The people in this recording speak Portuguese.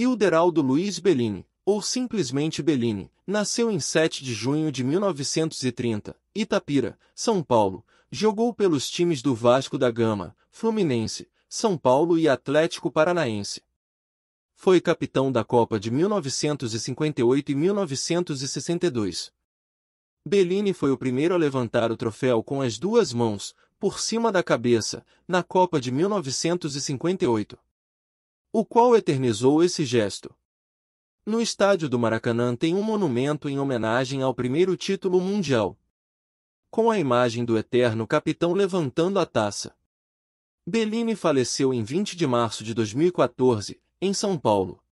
Hilderaldo Luiz Bellini, ou simplesmente Bellini, nasceu em 7 de junho de 1930, Itapira, São Paulo, jogou pelos times do Vasco da Gama, Fluminense, São Paulo e Atlético Paranaense. Foi capitão da Copa de 1958 e 1962. Bellini foi o primeiro a levantar o troféu com as duas mãos, por cima da cabeça, na Copa de 1958 o qual eternizou esse gesto. No estádio do Maracanã tem um monumento em homenagem ao primeiro título mundial, com a imagem do eterno capitão levantando a taça. Bellini faleceu em 20 de março de 2014, em São Paulo.